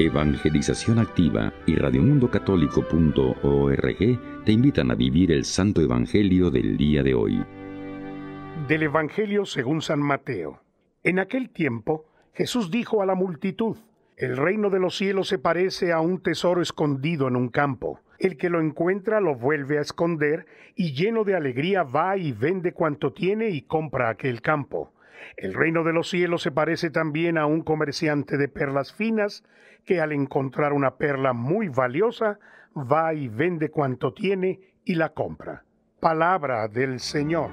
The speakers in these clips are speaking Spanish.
Evangelización Activa y radiomundocatólico.org te invitan a vivir el Santo Evangelio del día de hoy. Del Evangelio según San Mateo. En aquel tiempo, Jesús dijo a la multitud, El reino de los cielos se parece a un tesoro escondido en un campo. El que lo encuentra lo vuelve a esconder y lleno de alegría va y vende cuanto tiene y compra aquel campo. El reino de los cielos se parece también a un comerciante de perlas finas que al encontrar una perla muy valiosa va y vende cuanto tiene y la compra. Palabra del Señor.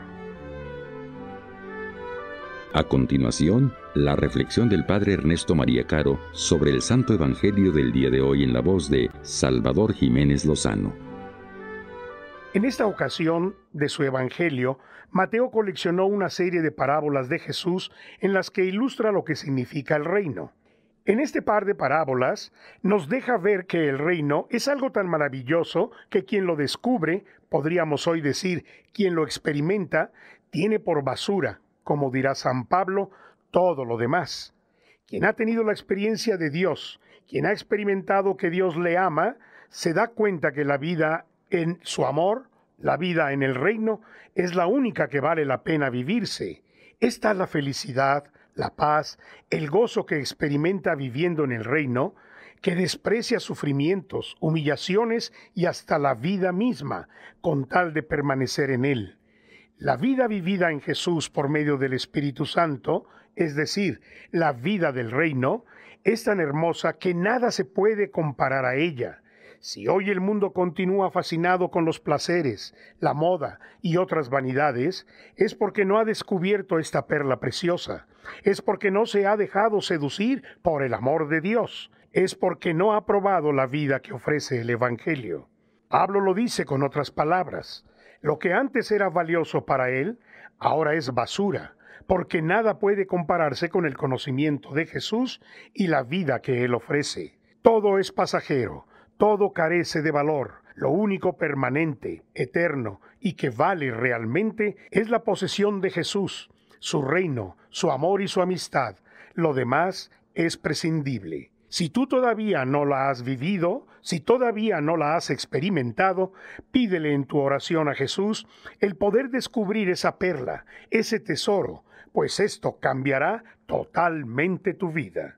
A continuación, la reflexión del Padre Ernesto María Caro sobre el Santo Evangelio del día de hoy en la voz de Salvador Jiménez Lozano. En esta ocasión de su Evangelio, Mateo coleccionó una serie de parábolas de Jesús en las que ilustra lo que significa el reino. En este par de parábolas nos deja ver que el reino es algo tan maravilloso que quien lo descubre, podríamos hoy decir, quien lo experimenta, tiene por basura, como dirá San Pablo, todo lo demás. Quien ha tenido la experiencia de Dios, quien ha experimentado que Dios le ama, se da cuenta que la vida en su amor, la vida en el reino, es la única que vale la pena vivirse. Esta es la felicidad, la paz, el gozo que experimenta viviendo en el reino, que desprecia sufrimientos, humillaciones y hasta la vida misma, con tal de permanecer en él. La vida vivida en Jesús por medio del Espíritu Santo, es decir, la vida del reino, es tan hermosa que nada se puede comparar a ella. Si hoy el mundo continúa fascinado con los placeres, la moda y otras vanidades, es porque no ha descubierto esta perla preciosa, es porque no se ha dejado seducir por el amor de Dios, es porque no ha probado la vida que ofrece el Evangelio. Pablo lo dice con otras palabras, lo que antes era valioso para él, ahora es basura, porque nada puede compararse con el conocimiento de Jesús y la vida que Él ofrece. Todo es pasajero, todo carece de valor. Lo único permanente, eterno y que vale realmente es la posesión de Jesús, su reino, su amor y su amistad. Lo demás es prescindible. Si tú todavía no la has vivido, si todavía no la has experimentado, pídele en tu oración a Jesús el poder descubrir esa perla, ese tesoro, pues esto cambiará totalmente tu vida.